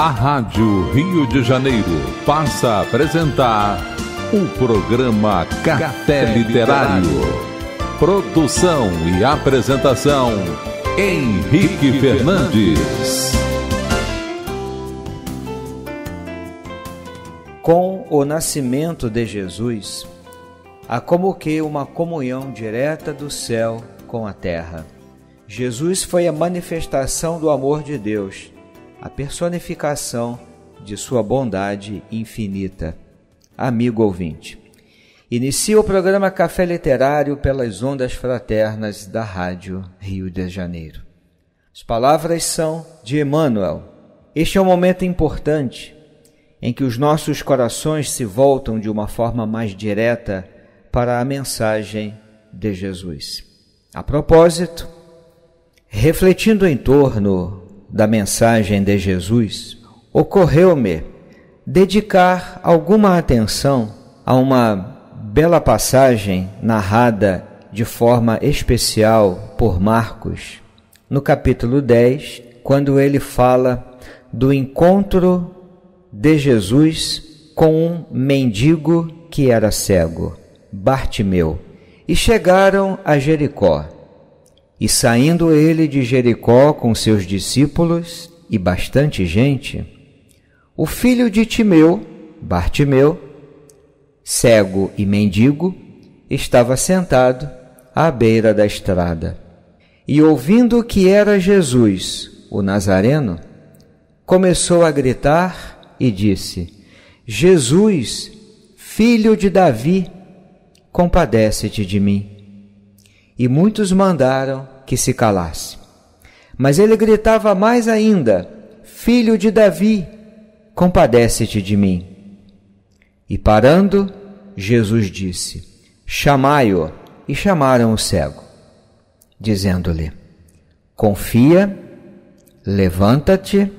A Rádio Rio de Janeiro passa a apresentar o programa Café Literário. Produção e apresentação Henrique Fernandes. Com o nascimento de Jesus, há como que uma comunhão direta do céu com a terra. Jesus foi a manifestação do amor de Deus a personificação de sua bondade infinita. Amigo ouvinte, inicia o programa Café Literário pelas ondas fraternas da Rádio Rio de Janeiro. As palavras são de Emmanuel. Este é um momento importante em que os nossos corações se voltam de uma forma mais direta para a mensagem de Jesus. A propósito, refletindo em torno da mensagem de Jesus, ocorreu-me dedicar alguma atenção a uma bela passagem narrada de forma especial por Marcos, no capítulo 10, quando ele fala do encontro de Jesus com um mendigo que era cego, Bartimeu, e chegaram a Jericó. E saindo ele de Jericó com seus discípulos e bastante gente, o filho de Timeu, Bartimeu, cego e mendigo, estava sentado à beira da estrada. E ouvindo que era Jesus, o Nazareno, começou a gritar e disse: Jesus, filho de Davi, compadece-te de mim. E muitos mandaram que se calasse. Mas ele gritava mais ainda: Filho de Davi, compadece-te de mim. E parando, Jesus disse: Chamai-o. E chamaram o cego, dizendo-lhe: Confia, levanta-te,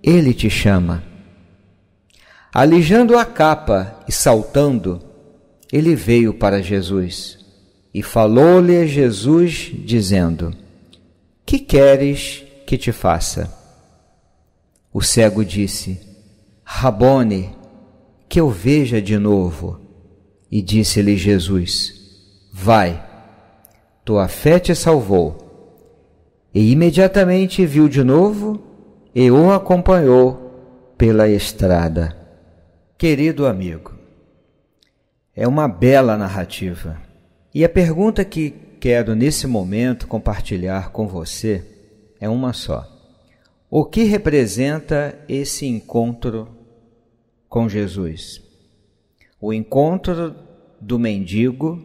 ele te chama. Alijando a capa e saltando, ele veio para Jesus. E falou-lhe Jesus, dizendo: Que queres que te faça? O cego disse: Rabone, que eu veja de novo. E disse-lhe Jesus: Vai, tua fé te salvou. E imediatamente viu de novo e o acompanhou pela estrada. Querido amigo, é uma bela narrativa e a pergunta que quero nesse momento compartilhar com você é uma só: O que representa esse encontro com Jesus? O encontro do mendigo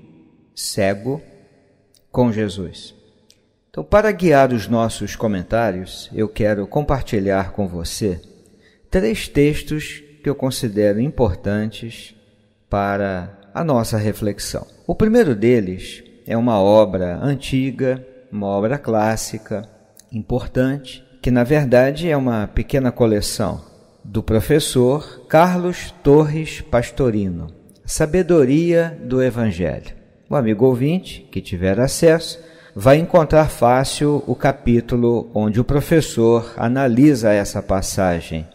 cego com Jesus. Então, para guiar os nossos comentários, eu quero compartilhar com você três textos que eu considero importantes para a nossa reflexão. O primeiro deles é uma obra antiga, uma obra clássica, importante, que na verdade é uma pequena coleção do professor Carlos Torres Pastorino, Sabedoria do Evangelho. O amigo ouvinte que tiver acesso vai encontrar fácil o capítulo onde o professor analisa essa passagem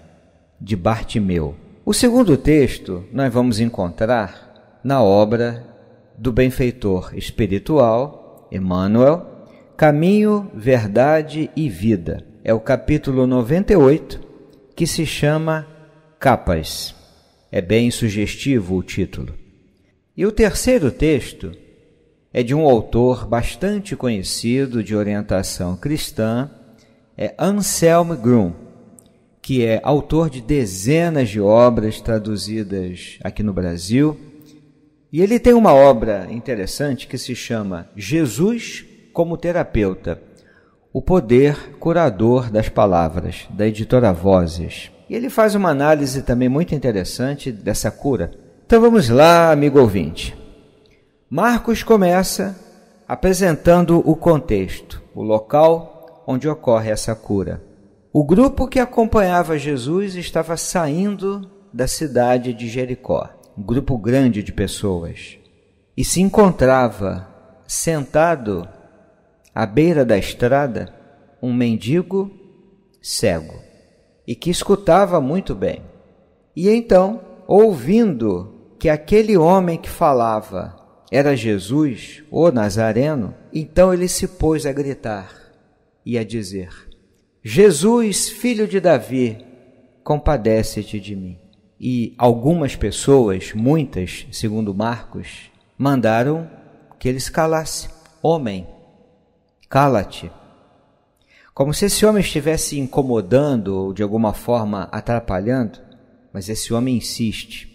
de Bartimeu. O segundo texto nós vamos encontrar na obra do benfeitor espiritual Emmanuel, Caminho, Verdade e Vida. É o capítulo 98 que se chama Capas. É bem sugestivo o título. E o terceiro texto é de um autor bastante conhecido de orientação cristã, é Anselm Grum, que é autor de dezenas de obras traduzidas aqui no Brasil e ele tem uma obra interessante que se chama Jesus como Terapeuta: O Poder Curador das Palavras, da editora Vozes. E ele faz uma análise também muito interessante dessa cura. Então vamos lá, amigo ouvinte. Marcos começa apresentando o contexto, o local onde ocorre essa cura. O grupo que acompanhava Jesus estava saindo da cidade de Jericó um grupo grande de pessoas, e se encontrava sentado à beira da estrada um mendigo cego e que escutava muito bem. E então, ouvindo que aquele homem que falava era Jesus, o Nazareno, então ele se pôs a gritar e a dizer: Jesus, filho de Davi, compadece-te de mim. E algumas pessoas, muitas, segundo Marcos, mandaram que ele se calasse. Homem, cala-te. Como se esse homem estivesse incomodando ou de alguma forma atrapalhando, mas esse homem insiste,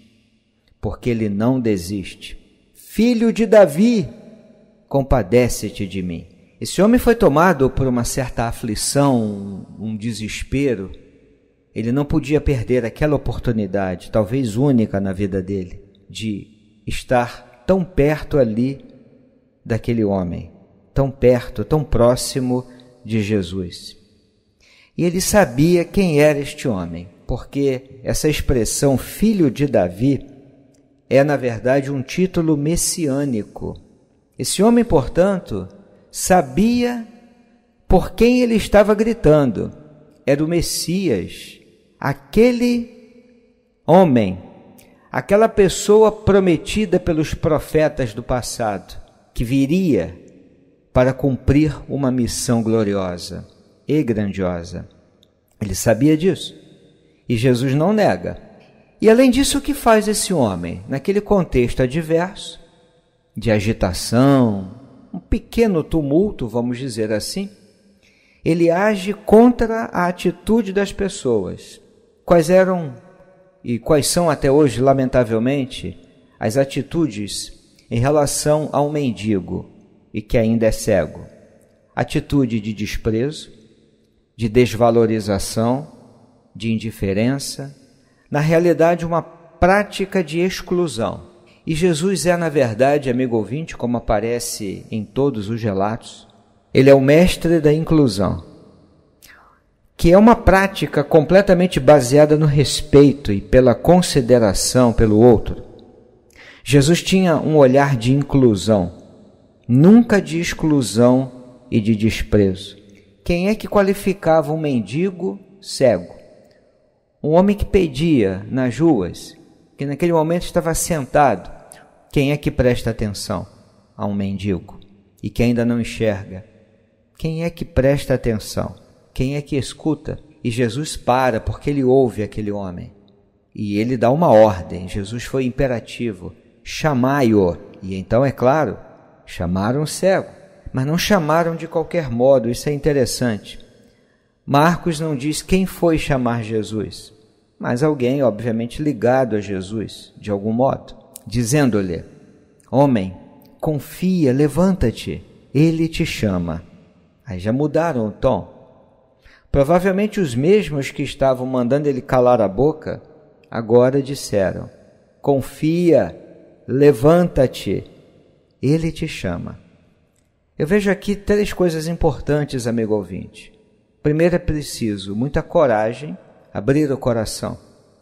porque ele não desiste. Filho de Davi, compadece-te de mim. Esse homem foi tomado por uma certa aflição, um desespero, ele não podia perder aquela oportunidade, talvez única na vida dele, de estar tão perto ali daquele homem, tão perto, tão próximo de Jesus. E ele sabia quem era este homem, porque essa expressão filho de Davi é, na verdade, um título messiânico. Esse homem, portanto, sabia por quem ele estava gritando. Era o Messias aquele homem, aquela pessoa prometida pelos profetas do passado, que viria para cumprir uma missão gloriosa e grandiosa. Ele sabia disso. E Jesus não nega. E além disso, o que faz esse homem? Naquele contexto adverso, de agitação, um pequeno tumulto, vamos dizer assim, ele age contra a atitude das pessoas quais eram e quais são até hoje, lamentavelmente, as atitudes em relação a um mendigo e que ainda é cego. Atitude de desprezo, de desvalorização, de indiferença, na realidade, uma prática de exclusão. E Jesus é, na verdade, amigo ouvinte, como aparece em todos os relatos, ele é o mestre da inclusão que é uma prática completamente baseada no respeito e pela consideração pelo outro. Jesus tinha um olhar de inclusão, nunca de exclusão e de desprezo. Quem é que qualificava um mendigo cego? Um homem que pedia nas ruas, que naquele momento estava sentado. Quem é que presta atenção a um mendigo e que ainda não enxerga? Quem é que presta atenção? Quem é que escuta? E Jesus para porque ele ouve aquele homem. E ele dá uma ordem. Jesus foi imperativo: chamai-o. E então, é claro, chamaram o cego, mas não chamaram de qualquer modo. Isso é interessante. Marcos não diz quem foi chamar Jesus, mas alguém, obviamente, ligado a Jesus, de algum modo, dizendo-lhe: Homem, confia, levanta-te, ele te chama. Aí já mudaram o tom. Provavelmente os mesmos que estavam mandando ele calar a boca agora disseram: Confia, levanta-te, ele te chama. Eu vejo aqui três coisas importantes, amigo ouvinte. Primeiro é preciso muita coragem, abrir o coração.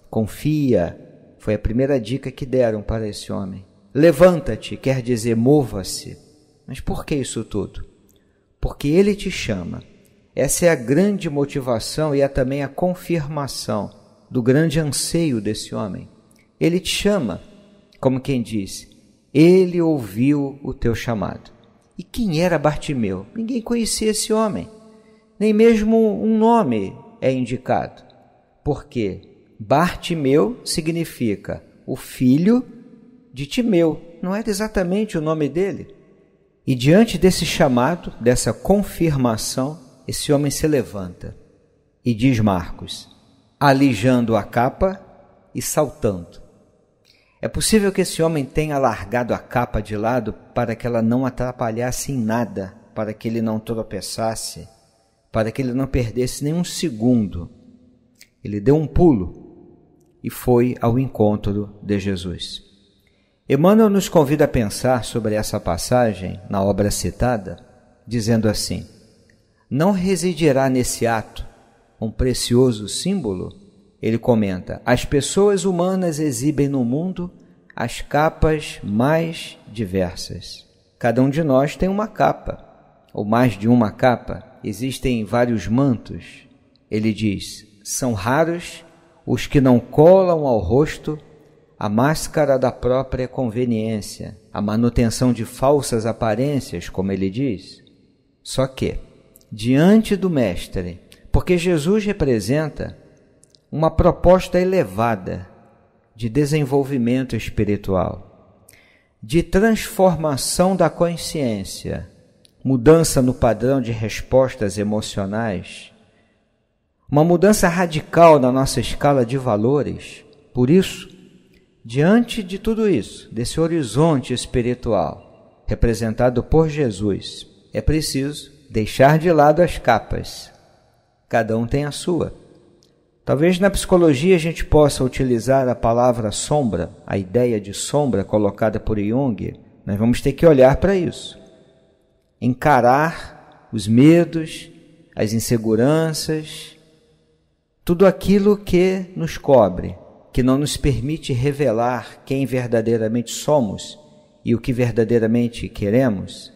Confia, foi a primeira dica que deram para esse homem. Levanta-te, quer dizer, mova-se. Mas por que isso tudo? Porque ele te chama. Essa é a grande motivação e é também a confirmação do grande anseio desse homem. Ele te chama, como quem diz, ele ouviu o teu chamado. E quem era Bartimeu? Ninguém conhecia esse homem. Nem mesmo um nome é indicado. Porque Bartimeu significa o filho de Timeu. Não era exatamente o nome dele. E diante desse chamado, dessa confirmação, esse homem se levanta e diz Marcos, alijando a capa e saltando. É possível que esse homem tenha largado a capa de lado para que ela não atrapalhasse em nada, para que ele não tropeçasse, para que ele não perdesse nenhum segundo. Ele deu um pulo e foi ao encontro de Jesus. Emmanuel nos convida a pensar sobre essa passagem na obra citada, dizendo assim: não residirá nesse ato um precioso símbolo? Ele comenta: as pessoas humanas exibem no mundo as capas mais diversas. Cada um de nós tem uma capa, ou mais de uma capa, existem vários mantos. Ele diz: são raros os que não colam ao rosto a máscara da própria conveniência, a manutenção de falsas aparências, como ele diz. Só que diante do Mestre, porque Jesus representa uma proposta elevada de desenvolvimento espiritual, de transformação da consciência, mudança no padrão de respostas emocionais, uma mudança radical na nossa escala de valores. Por isso, diante de tudo isso, desse horizonte espiritual representado por Jesus, é preciso deixar de lado as capas. Cada um tem a sua. Talvez na psicologia a gente possa utilizar a palavra sombra, a ideia de sombra colocada por Jung. Nós vamos ter que olhar para isso. Encarar os medos, as inseguranças, tudo aquilo que nos cobre, que não nos permite revelar quem verdadeiramente somos e o que verdadeiramente queremos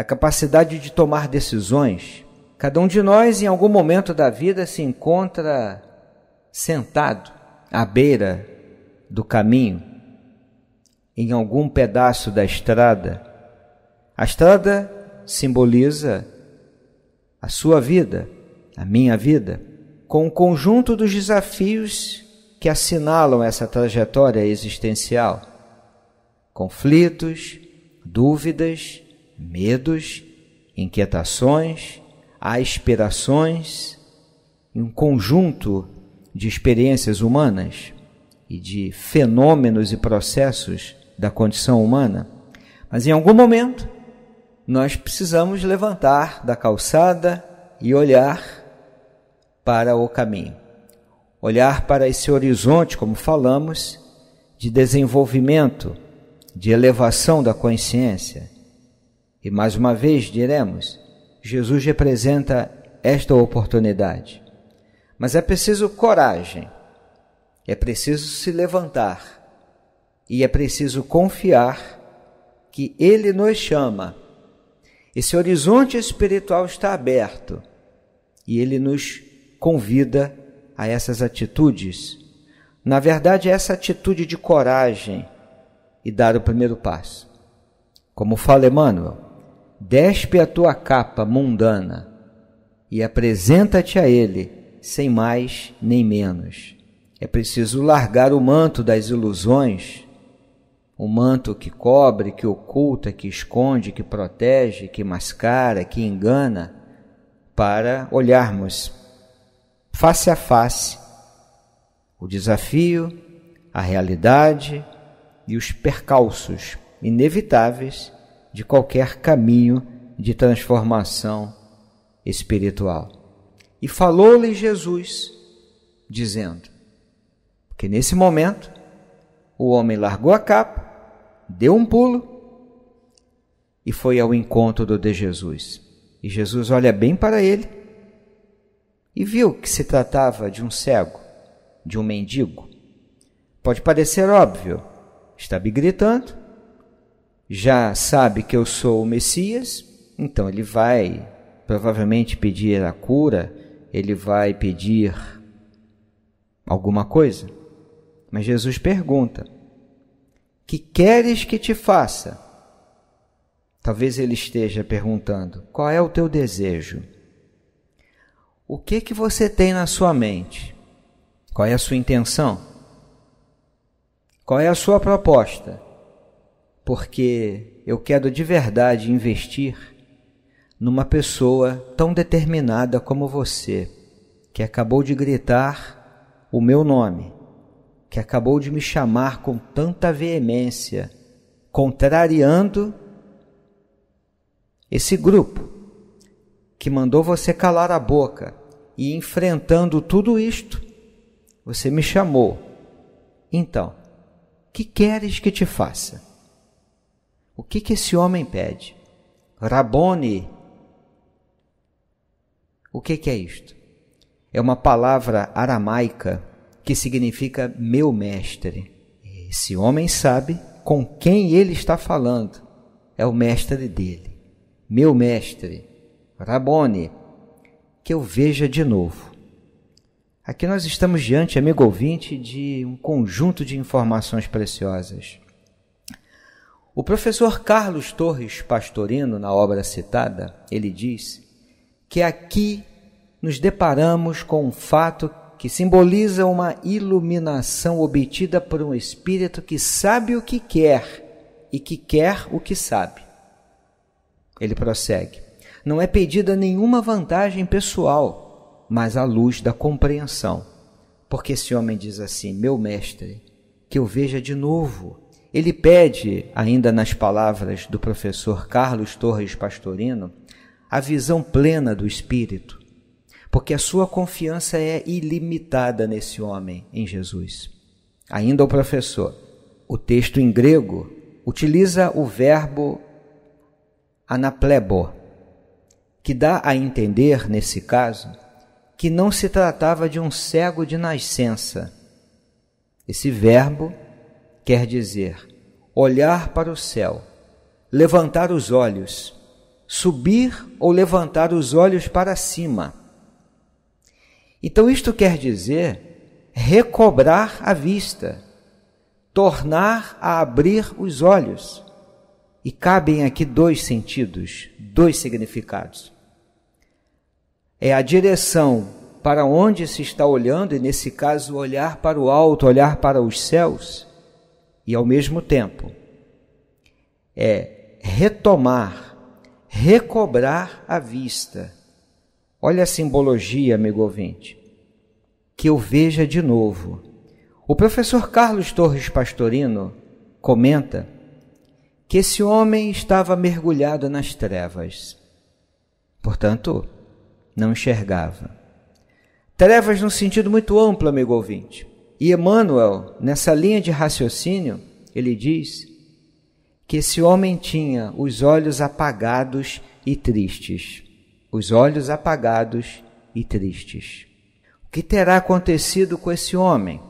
a capacidade de tomar decisões. Cada um de nós, em algum momento da vida, se encontra sentado à beira do caminho, em algum pedaço da estrada. A estrada simboliza a sua vida, a minha vida, com o um conjunto dos desafios que assinalam essa trajetória existencial: conflitos, dúvidas, medos, inquietações, aspirações um conjunto de experiências humanas e de fenômenos e processos da condição humana. Mas em algum momento nós precisamos levantar da calçada e olhar para o caminho, olhar para esse horizonte, como falamos, de desenvolvimento, de elevação da consciência, e mais uma vez diremos: Jesus representa esta oportunidade. Mas é preciso coragem, é preciso se levantar e é preciso confiar que Ele nos chama. Esse horizonte espiritual está aberto e Ele nos convida a essas atitudes. Na verdade, é essa atitude de coragem e dar o primeiro passo. Como fala Emmanuel, despe a tua capa mundana e apresenta-te a Ele, sem mais nem menos. É preciso largar o manto das ilusões, o manto que cobre, que oculta, que esconde, que protege, que mascara, que engana, para olharmos face a face o desafio, a realidade e os percalços inevitáveis de qualquer caminho de transformação espiritual. E falou-lhe Jesus, dizendo: Porque nesse momento o homem largou a capa, deu um pulo e foi ao encontro do de Jesus. E Jesus olha bem para ele e viu que se tratava de um cego, de um mendigo. Pode parecer óbvio, estava gritando, já sabe que eu sou o Messias, então ele vai provavelmente pedir a cura, ele vai pedir alguma coisa. Mas Jesus pergunta: Que queres que te faça? Talvez ele esteja perguntando: Qual é o teu desejo? O que que você tem na sua mente? Qual é a sua intenção? Qual é a sua proposta? porque eu quero de verdade investir numa pessoa tão determinada como você, que acabou de gritar o meu nome, que acabou de me chamar com tanta veemência, contrariando esse grupo que mandou você calar a boca e enfrentando tudo isto, você me chamou. Então, que queres que te faça? O que, que esse homem pede? Rabone. O que, que é isto? É uma palavra aramaica que significa meu mestre. Esse homem sabe com quem ele está falando. É o mestre dele. Meu mestre, Rabone, que eu veja de novo. Aqui nós estamos diante, amigo ouvinte, de um conjunto de informações preciosas. O professor Carlos Torres Pastorino, na obra citada, ele diz que aqui nos deparamos com um fato que simboliza uma iluminação obtida por um espírito que sabe o que quer e que quer o que sabe. Ele prossegue: Não é pedida nenhuma vantagem pessoal, mas a luz da compreensão. Porque esse homem diz assim: Meu mestre, que eu veja de novo ele pede, ainda nas palavras do professor Carlos Torres Pastorino, a visão plena do Espírito, porque a sua confiança é ilimitada nesse homem, em Jesus. Ainda o professor, o texto em grego utiliza o verbo anaplebo, que dá a entender, nesse caso, que não se tratava de um cego de nascença. Esse verbo quer dizer olhar para o céu, levantar os olhos, subir ou levantar os olhos para cima. Então, isto quer dizer recobrar a vista, tornar a abrir os olhos. E cabem aqui dois sentidos, dois significados. É a direção para onde se está olhando, e nesse caso, olhar para o alto, olhar para os céus e, ao mesmo tempo, é retomar, recobrar a vista. Olha a simbologia, amigo ouvinte. Que eu veja de novo. O professor Carlos Torres Pastorino comenta que esse homem estava mergulhado nas trevas. Portanto, não enxergava. Trevas num sentido muito amplo, amigo ouvinte. E Emmanuel, nessa linha de raciocínio, ele diz que esse homem tinha os olhos apagados e tristes. Os olhos apagados e tristes. O que terá acontecido com esse homem?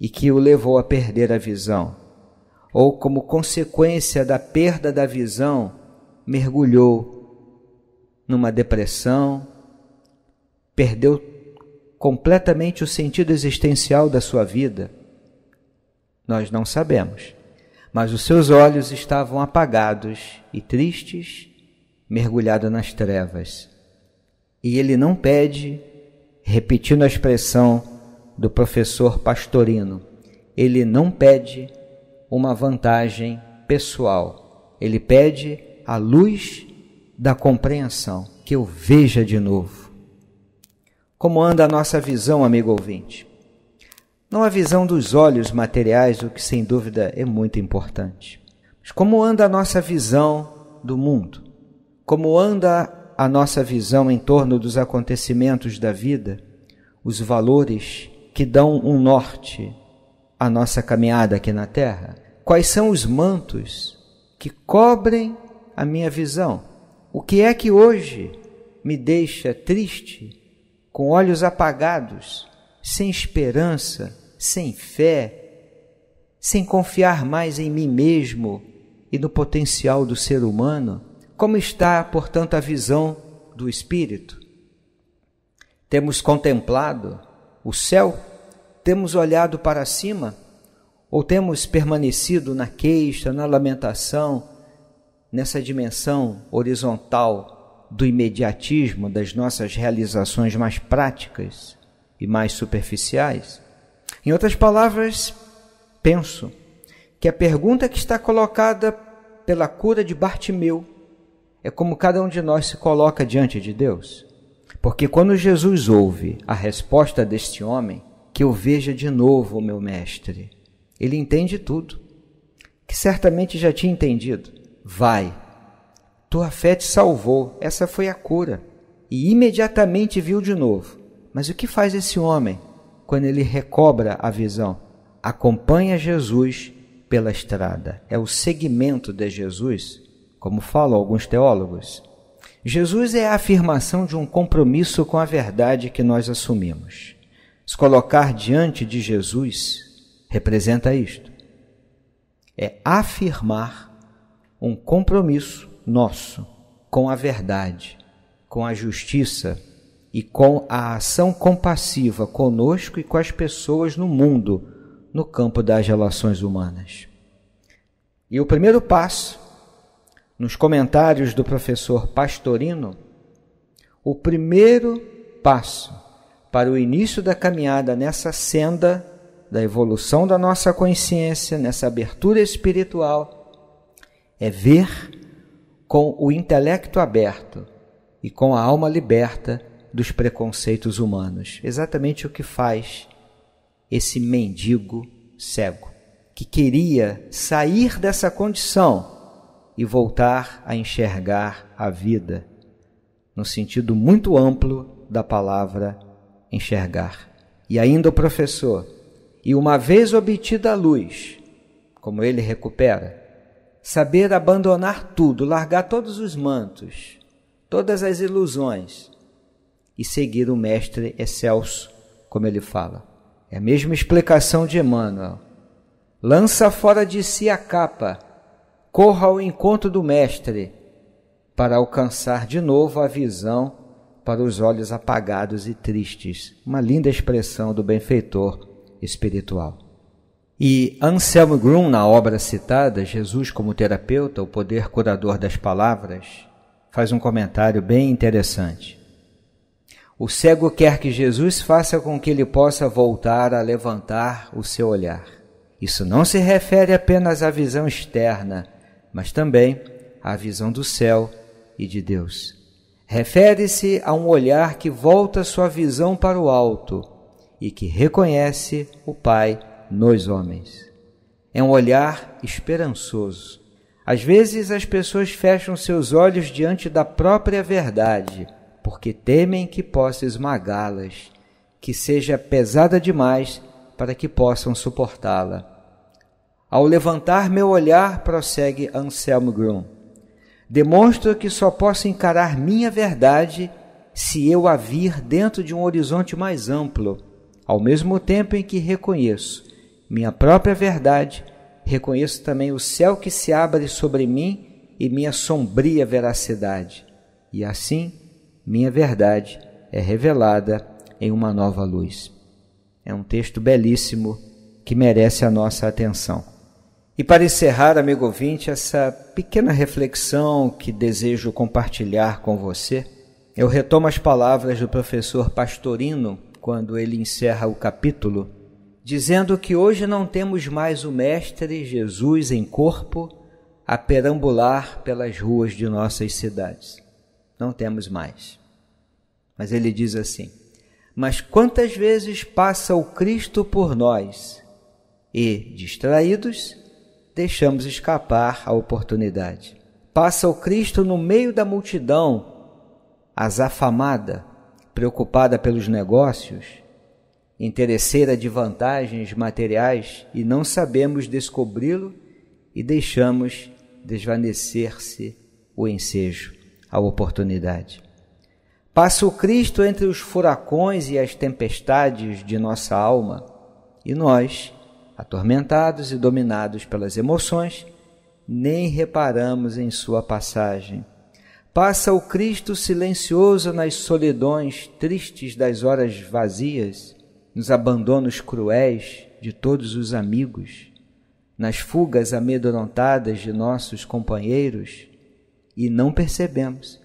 E que o levou a perder a visão? Ou, como consequência da perda da visão, mergulhou numa depressão, perdeu completamente o sentido existencial da sua vida nós não sabemos. Mas os seus olhos estavam apagados e tristes, mergulhados nas trevas. E ele não pede, repetindo a expressão do professor Pastorino, ele não pede uma vantagem pessoal. Ele pede a luz da compreensão, que eu veja de novo. Como anda a nossa visão, amigo ouvinte? Não a visão dos olhos materiais, o que sem dúvida é muito importante. Mas como anda a nossa visão do mundo? Como anda a nossa visão em torno dos acontecimentos da vida, os valores que dão um norte à nossa caminhada aqui na Terra? Quais são os mantos que cobrem a minha visão? O que é que hoje me deixa triste, com olhos apagados, sem esperança, sem fé, sem confiar mais em mim mesmo e no potencial do ser humano? Como está, portanto, a visão do Espírito? Temos contemplado o céu? Temos olhado para cima? Ou temos permanecido na queixa, na lamentação, nessa dimensão horizontal do imediatismo das nossas realizações mais práticas? e mais superficiais? Em outras palavras, penso que a pergunta que está colocada pela cura de Bartimeu é como cada um de nós se coloca diante de Deus. Porque quando Jesus ouve a resposta deste homem, que eu veja de novo o meu mestre, ele entende tudo, que certamente já tinha entendido. Vai, tua fé te salvou, essa foi a cura. E imediatamente viu de novo mas o que faz esse homem quando ele recobra a visão? Acompanha Jesus pela estrada. É o segmento de Jesus, como falam alguns teólogos. Jesus é a afirmação de um compromisso com a verdade que nós assumimos. Se colocar diante de Jesus representa isto. É afirmar um compromisso nosso com a verdade, com a justiça e com a ação compassiva conosco e com as pessoas no mundo, no campo das relações humanas. E o primeiro passo, nos comentários do professor Pastorino, o primeiro passo para o início da caminhada nessa senda da evolução da nossa consciência, nessa abertura espiritual, é ver com o intelecto aberto e com a alma liberta dos preconceitos humanos. Exatamente o que faz esse mendigo cego, que queria sair dessa condição e voltar a enxergar a vida, no sentido muito amplo da palavra enxergar. E ainda o professor, e uma vez obtida a luz, como ele recupera, saber abandonar tudo, largar todos os mantos, todas as ilusões e seguir o Mestre excelso, como ele fala. É a mesma explicação de Emmanuel. Lança fora de si a capa, corra ao encontro do Mestre, para alcançar de novo a visão para os olhos apagados e tristes. Uma linda expressão do benfeitor espiritual. E Anselm Grun, na obra citada, Jesus como terapeuta, o poder curador das palavras, faz um comentário bem interessante. O cego quer que Jesus faça com que ele possa voltar a levantar o seu olhar. Isso não se refere apenas à visão externa, mas também à visão do céu e de Deus. Refere-se a um olhar que volta sua visão para o alto e que reconhece o Pai nos homens. É um olhar esperançoso. Às vezes as pessoas fecham seus olhos diante da própria verdade porque temem que possa esmagá-las, que seja pesada demais para que possam suportá-la. Ao levantar meu olhar, prossegue Anselmo Grum, demonstro que só posso encarar minha verdade se eu a vir dentro de um horizonte mais amplo, ao mesmo tempo em que reconheço minha própria verdade, reconheço também o céu que se abre sobre mim e minha sombria veracidade. E assim, minha verdade é revelada em uma nova luz. É um texto belíssimo que merece a nossa atenção. E para encerrar, amigo ouvinte, essa pequena reflexão que desejo compartilhar com você, eu retomo as palavras do professor Pastorino quando ele encerra o capítulo, dizendo que hoje não temos mais o Mestre Jesus em corpo a perambular pelas ruas de nossas cidades não temos mais. Mas ele diz assim: Mas quantas vezes passa o Cristo por nós e, distraídos, deixamos escapar a oportunidade? Passa o Cristo no meio da multidão, azafamada, preocupada pelos negócios, interesseira de vantagens materiais e não sabemos descobri-lo e deixamos desvanecer-se o ensejo a oportunidade. Passa o Cristo entre os furacões e as tempestades de nossa alma, e nós, atormentados e dominados pelas emoções, nem reparamos em sua passagem. Passa o Cristo silencioso nas solidões tristes das horas vazias, nos abandonos cruéis de todos os amigos, nas fugas amedrontadas de nossos companheiros, e não percebemos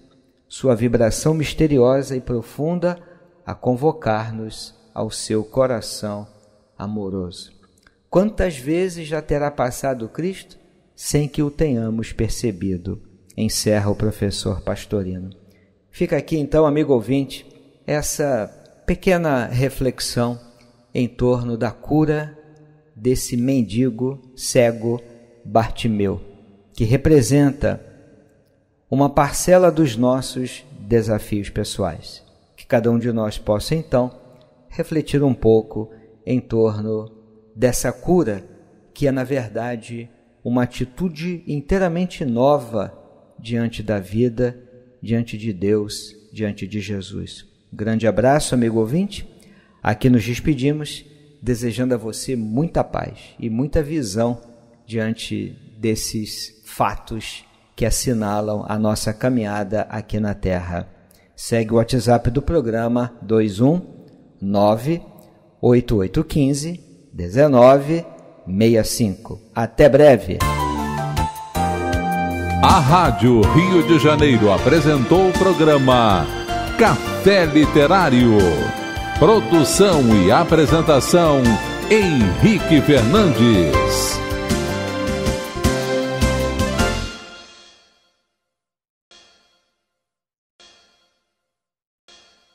sua vibração misteriosa e profunda a convocar-nos ao seu coração amoroso. Quantas vezes já terá passado Cristo sem que o tenhamos percebido? Encerra o professor Pastorino. Fica aqui então, amigo ouvinte, essa pequena reflexão em torno da cura desse mendigo cego Bartimeu, que representa uma parcela dos nossos desafios pessoais. Que cada um de nós possa então refletir um pouco em torno dessa cura, que é na verdade uma atitude inteiramente nova diante da vida, diante de Deus, diante de Jesus. Grande abraço, amigo ouvinte. Aqui nos despedimos, desejando a você muita paz e muita visão diante desses fatos que assinalam a nossa caminhada aqui na Terra. Segue o WhatsApp do programa 219 8815 1965. Até breve! A Rádio Rio de Janeiro apresentou o programa Café Literário. Produção e apresentação Henrique Fernandes.